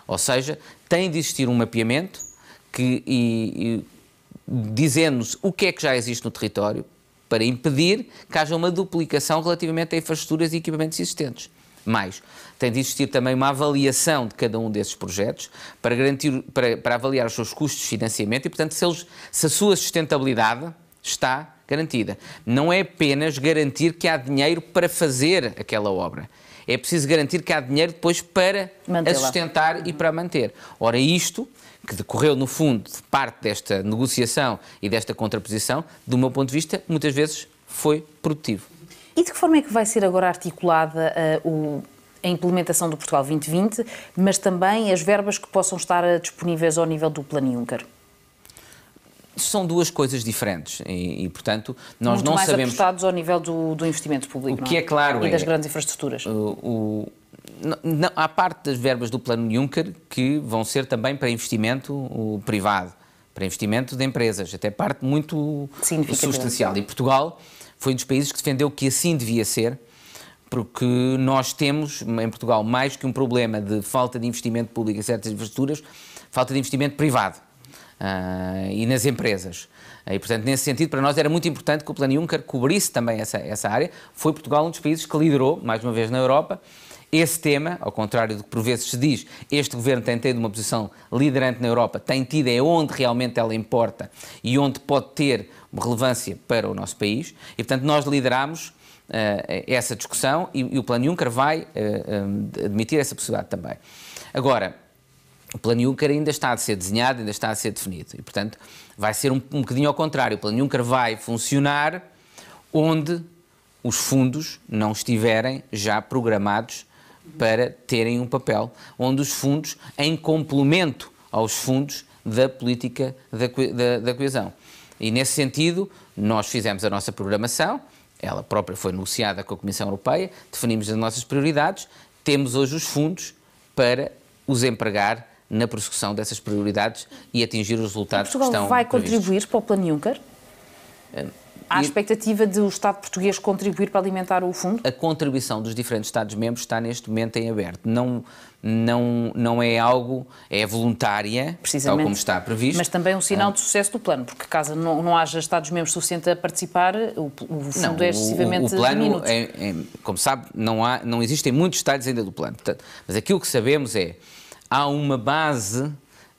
Ou seja, tem de existir um mapeamento que, e, e dizendo-nos o que é que já existe no território para impedir que haja uma duplicação relativamente a infraestruturas e equipamentos existentes. Mais, tem de existir também uma avaliação de cada um desses projetos para, garantir, para, para avaliar os seus custos de financiamento e, portanto, se, eles, se a sua sustentabilidade está garantida. Não é apenas garantir que há dinheiro para fazer aquela obra, é preciso garantir que há dinheiro depois para a sustentar e para a manter. Ora, isto que decorreu, no fundo, de parte desta negociação e desta contraposição, do meu ponto de vista, muitas vezes foi produtivo. E de que forma é que vai ser agora articulada uh, o, a implementação do Portugal 2020, mas também as verbas que possam estar eh, disponíveis ao nível do Plano Juncker? são duas coisas diferentes e, e portanto, nós Muito não mais sabemos. apostados ao nível do, do investimento público. O que é? é? claro e é, das grandes infraestruturas. O, o, não, não, há parte das verbas do Plano Juncker que vão ser também para investimento privado, para investimento de empresas, até parte muito substancial. E Portugal foi um dos países que defendeu que assim devia ser, porque nós temos em Portugal mais que um problema de falta de investimento público em certas infraestruturas, falta de investimento privado uh, e nas empresas. Ah, e, portanto, nesse sentido, para nós era muito importante que o Plano Juncker cobrisse também essa, essa área. Foi Portugal um dos países que liderou, mais uma vez na Europa, esse tema, ao contrário do que por vezes se diz, este governo tem tido uma posição liderante na Europa, tem tido é onde realmente ela importa e onde pode ter relevância para o nosso país. E, portanto, nós lideramos uh, essa discussão e, e, o Plano Juncker vai uh, um, admitir essa possibilidade também. Agora, o plano Juncker ainda está a ser desenhado, ainda está a ser definido. E, portanto, vai ser um, um bocadinho ao contrário. O plano Juncker vai funcionar onde os fundos não estiverem já programados para terem um papel, onde os fundos, em complemento aos fundos da política da, da, da coesão. E nesse sentido, nós fizemos a nossa programação, ela própria foi negociada com a Comissão Europeia, definimos as nossas prioridades, temos hoje os fundos para os empregar na prossecução dessas prioridades e atingir os resultados Portugal que estão vai previstos. contribuir para o Plano Juncker? Há eh, a expectativa de o Estado português contribuir para alimentar o fundo? A contribuição dos diferentes Estados-membros está neste momento em aberto. Não, não, não é algo, é voluntária, tal como está previsto. Mas também é um sinal ah. de sucesso do plano, porque caso não, não haja Estados-membros suficientes a participar, o, o fundo não, é excessivamente o, o plano, é, é, como sabe, não, há, não existem muitos Estados ainda do plano. Portanto, mas aquilo que sabemos é há uma base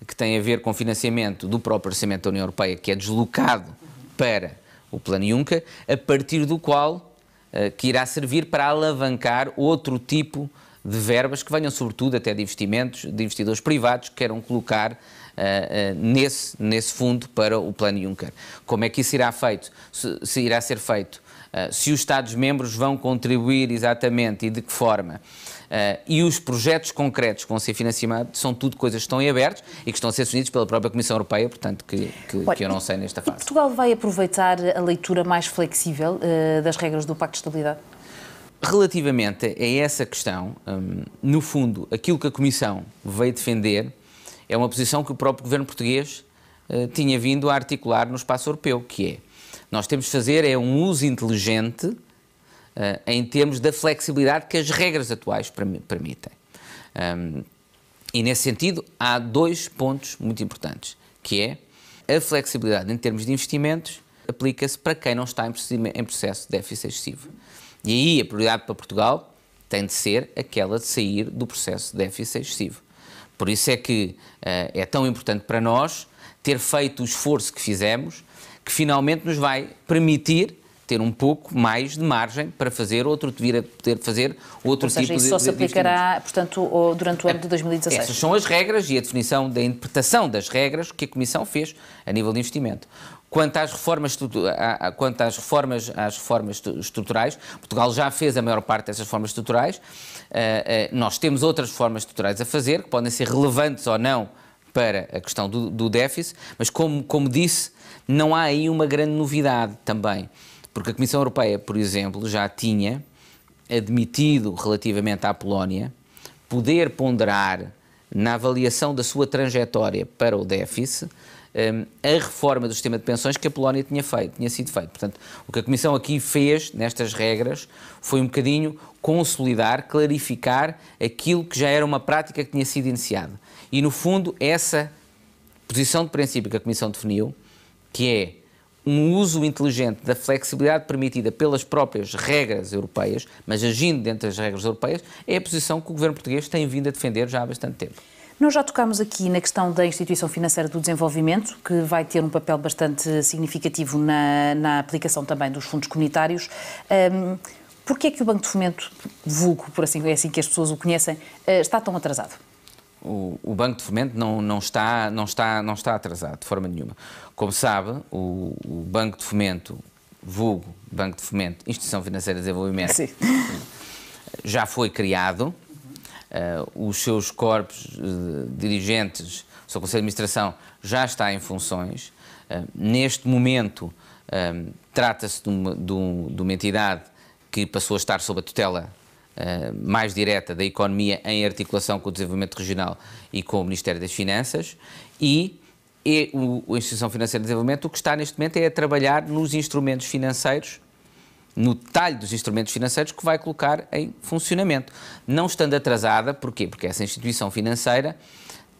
que tem a ver com financiamento do próprio orçamento da União Europeia, que é deslocado para o Plano Juncker, a partir do qual eh, que irá servir para alavancar outro tipo de verbas que venham sobretudo até de investimentos, de investidores privados que queiram colocar Uh, uh, nesse, nesse fundo para o Plano Juncker. Como é que isso irá, feito, se, se irá ser feito? Uh, se os Estados-membros vão contribuir exatamente e de que forma? Uh, e os projetos concretos que vão ser financiados são tudo coisas que estão em aberto e que estão a ser sugeridos pela própria Comissão Europeia, portanto, que, que, Olha, que eu não sei nesta fase. Portugal vai aproveitar a leitura mais flexível uh, das regras do Pacto de Estabilidade? Relativamente a essa questão, um, no fundo, aquilo que a Comissão veio defender é uma posição que o próprio governo português uh, tinha vindo a articular no espaço europeu, que é nós temos de fazer é um uso inteligente uh, em termos da flexibilidade que as regras atuais permitem. Um, e nesse sentido, há dois pontos muito importantes, que é a flexibilidade em termos de investimentos aplica-se para quem não está em processo de déficit excessivo. E aí a prioridade para Portugal tem de ser aquela de sair do processo de déficit excessivo. Por isso é que uh, é tão importante para nós ter feito o esforço que fizemos, que finalmente nos vai permitir ter um pouco mais de margem para fazer outro, vir a poder fazer outro Ou seja, tipo isso de, só se aplicará, portanto, durante o ano de 2016. Essas são as regras e a definição da interpretação das regras que a Comissão fez a nível de investimento. Quanto às reformas, quanto às reformas, às reformas estruturais, Portugal já fez a maior parte dessas reformas estruturais. Eh, eh, nós temos outras reformas estruturais a fazer, que podem ser relevantes ou não para a questão do, do déficit, mas como, como disse, não há aí uma grande novidade também. Porque a Comissão Europeia, por exemplo, já tinha admitido relativamente à Polónia poder ponderar na avaliação da sua trajetória para o déficit hum, a reforma do sistema de pensões que a Polónia tinha feito, tinha sido feito. Portanto, o que a Comissão aqui fez nestas regras foi um bocadinho consolidar, clarificar aquilo que já era uma prática que tinha sido iniciada. E no fundo, essa posição de princípio que a Comissão definiu, que é um uso inteligente da flexibilidade permitida pelas próprias regras europeias, mas agindo dentro das regras europeias, é a posição que o governo português tem vindo a defender já há bastante tempo. Nós já tocámos aqui na questão da Instituição Financeira do Desenvolvimento, que vai ter um papel bastante significativo na, na aplicação também dos fundos comunitários. Um, Porquê é que o Banco de Fomento, vulgo, por assim, é assim que as pessoas o conhecem, eh, está tão atrasado? o, o, Banco de Fomento não, não, está, não, está, não está atrasado de forma nenhuma. Como sabe, o, o Banco de Fomento, vulgo Banco de Fomento, Instituição Financeira de Desenvolvimento, Sim. já foi criado. Uh, os seus corpos uh, dirigentes, o seu Conselho de Administração já está em funções. Uh, neste momento, trata-se de, de, de uma entidade que passou a estar sob a tutela eh, mais direta da economia em articulação com o desenvolvimento regional e com o Ministério das Finanças e e a Instituição Financeira de Desenvolvimento o que está neste momento é a trabalhar nos instrumentos financeiros, no detalhe dos instrumentos financeiros que vai colocar em funcionamento. Não estando atrasada, porquê? Porque essa instituição financeira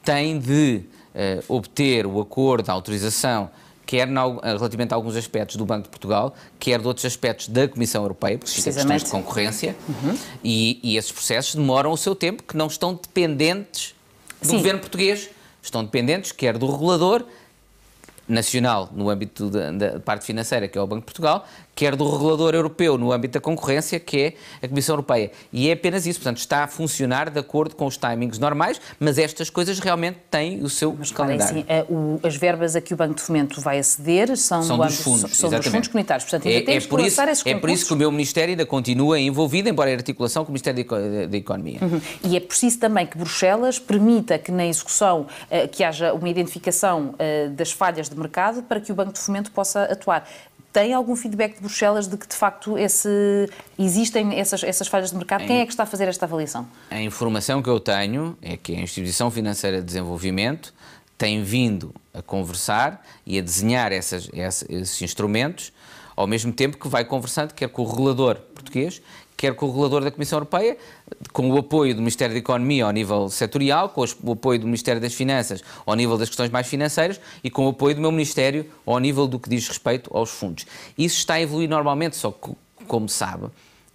tem de eh, obter o acordo, a autorização quer relativamente a alguns aspectos do Banco de Portugal, quer de outros aspectos da Comissão Europeia, porque existem é questões de concorrência, uhum. e, e esses processos demoram o seu tempo, que não estão dependentes do Sim. governo português, estão dependentes quer do regulador nacional no âmbito da parte financeira, que é o Banco de Portugal, quer do regulador europeu no âmbito da concorrência, que é a Comissão Europeia. E é apenas isso, portanto, está a funcionar de acordo com os timings normais, mas estas coisas realmente têm o seu mas, calendário. Sim, é, as verbas a que o Banco de Fomento vai aceder são, são do dos, fundos, são dos fundos comunitários, portanto, ainda é, é temos é por que isso, esses É por isso que o meu Ministério ainda continua envolvido, embora em articulação com o Ministério da Economia. Uhum. E é preciso também que Bruxelas permita que na execução eh, que haja uma identificação eh, das falhas de mercado para que o Banco de Fomento possa atuar. Tem algum feedback de Bruxelas de que, de facto, esse, existem essas, essas falhas de mercado? Em, Quem é que está a fazer esta avaliação? A informação que eu tenho é que a Instituição Financeira de Desenvolvimento tem vindo a conversar e a desenhar essas, esses instrumentos, ao mesmo tempo que vai conversando, quer com o regulador português, quer com o regulador da Comissão Europeia, com o apoio do Ministério da Economia ao nível setorial, com o apoio do Ministério das Finanças ao nível das questões mais financeiras e com o apoio do meu Ministério ao nível do que diz respeito aos fundos. Isso está a evoluir normalmente, só que, como sabe,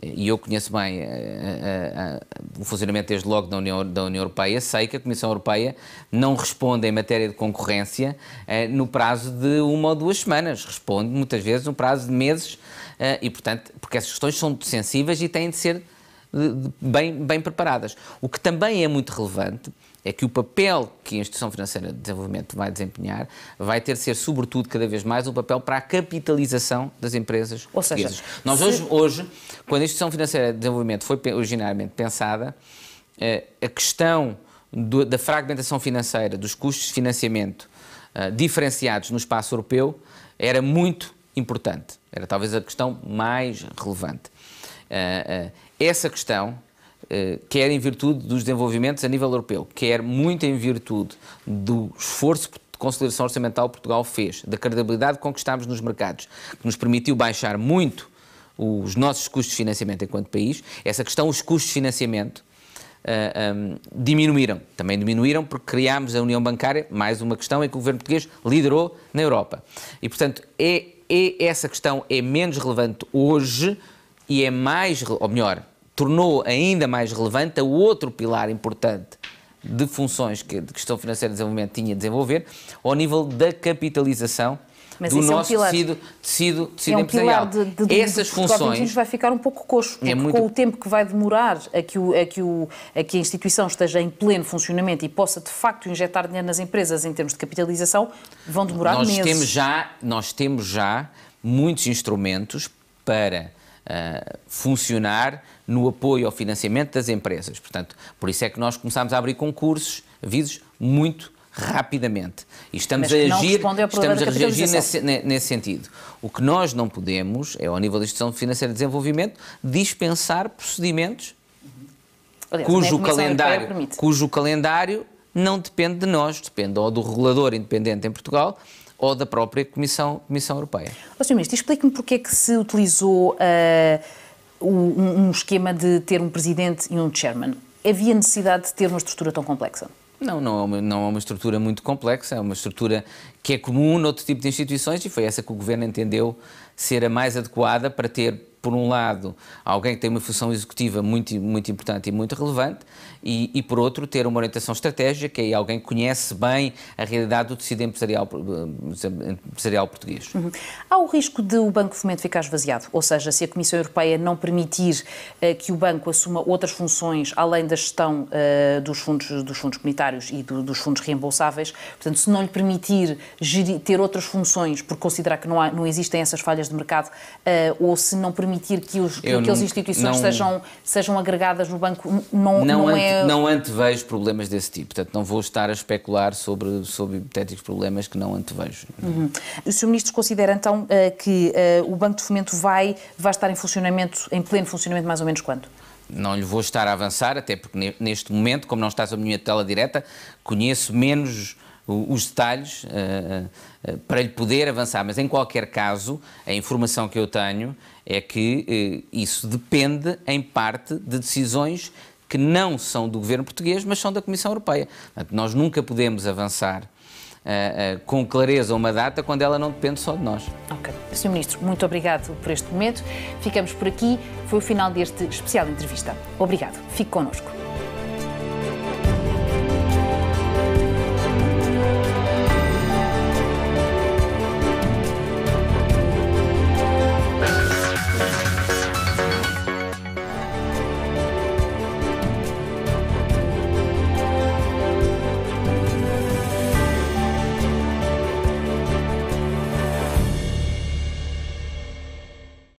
e eu conheço bem eh, eh, eh, o funcionamento desde logo da União, da União Europeia, sei que a Comissão Europeia não responde em matéria de concorrência no prazo de uma ou duas semanas, responde muitas vezes no prazo de meses eh, e, portanto, porque essas questões são sensíveis e têm de ser bem, bem preparadas. O que também é muito relevante é que o papel que a Instituição Financeira de Desenvolvimento vai desempenhar vai ter de ser, sobretudo, cada vez mais um papel para a capitalização das empresas Ou portuguesas. Seja, Nós se... hoje, hoje, quando a Instituição Financeira de Desenvolvimento foi originariamente pensada, eh, a questão do, da fragmentação financeira, dos custos de financiamento eh, diferenciados no espaço europeu, era muito importante, era talvez a questão mais relevante. Eh, eh, essa questão, eh, quer em virtude dos desenvolvimentos a nível europeu, quer muito em virtude do esforço de consolidação orçamental que Portugal fez, da credibilidade que conquistámos nos mercados, que nos permitiu baixar muito os nossos custos de financiamento enquanto país, essa questão, os custos de financiamento, Uh, um, diminuíram. Também diminuíram porque criámos a União Bancária, mais uma questão em que o governo português liderou na Europa. E, portanto, é essa questão é menos relevante hoje e é mais, ou melhor, tornou ainda mais relevante o outro pilar importante de funções que a questão financeira de desenvolvimento tinha de desenvolver, ao nível da capitalização mas do nosso é um tecido, tecido, tecido é um empresarial. De, de, Essas de, funções vai ficar um pouco coxo, é porque é muito... com o tempo que vai demorar a que, o, a, que o, a que a instituição esteja em pleno funcionamento e possa de facto injetar dinheiro nas empresas em termos de capitalização, vão demorar nós meses. Temos já, nós temos já muitos instrumentos para uh, funcionar no apoio ao financiamento das empresas. Portanto, por isso é que nós começámos a abrir concursos, avisos muito rapidamente. E estamos a agir, estamos a reagir nesse, nesse, sentido. O que nós não podemos é, ao nível da Instituição Financeira de Desenvolvimento, dispensar procedimentos Aliás, cujo, calendário, cujo calendário não depende de nós, depende ou do regulador independente em Portugal ou da própria Comissão, Comissão Europeia. Oh, Sr. Ministro, explique-me porque é que se utilizou uh, um, um esquema de ter um presidente e um chairman. Havia necessidade de ter uma estrutura tão complexa? Não, não é, uma, não é uma estrutura muito complexa, é uma estrutura que é comum noutro tipo de instituições e foi essa que o Governo entendeu ser a mais adequada para ter, por um lado, alguém que tem uma função executiva muito, muito importante e muito relevante e, e, por outro, ter uma orientação estratégica e alguém que conhece bem a realidade do tecido empresarial, eh, empresarial português. Uhum. Há o risco de o Banco de Fomento ficar esvaziado, ou seja, se a Comissão Europeia não permitir eh, que o banco assuma outras funções além da gestão eh, dos, fundos, dos fundos comunitários e do, dos fundos reembolsáveis, portanto, se não lhe permitir gerir, ter outras funções, porque considerar que não, há, não existem essas falhas de mercado, ou se não permitir que, os, que, que as instituições não, sejam, sejam agregadas no banco, não, não, não é não antevejo problemas desse tipo. Portanto, não vou estar a especular sobre, sobre hipotéticos problemas que não antevejo. É? Uhum. O Sr. Ministro considera, então, eh, que eh, o Banco de Fomento vai, vai estar em funcionamento, em pleno funcionamento, mais ou menos quando? não lhe vou estar a avançar, até porque neste momento, como não está sob minha tela direta, conheço menos os detalhes uh, uh, para lhe poder avançar. Mas em qualquer caso, a informação que eu tenho é que uh, isso depende, em parte, de decisões que não são do governo português, mas são da Comissão Europeia. Portanto, nós nunca podemos avançar Uh, uh, com clareza uma data quando ela não depende só de nós. Ok. Sr. Ministro, muito obrigado por este momento. Ficamos por aqui. Foi o final deste especial entrevista. Obrigado. Fique connosco.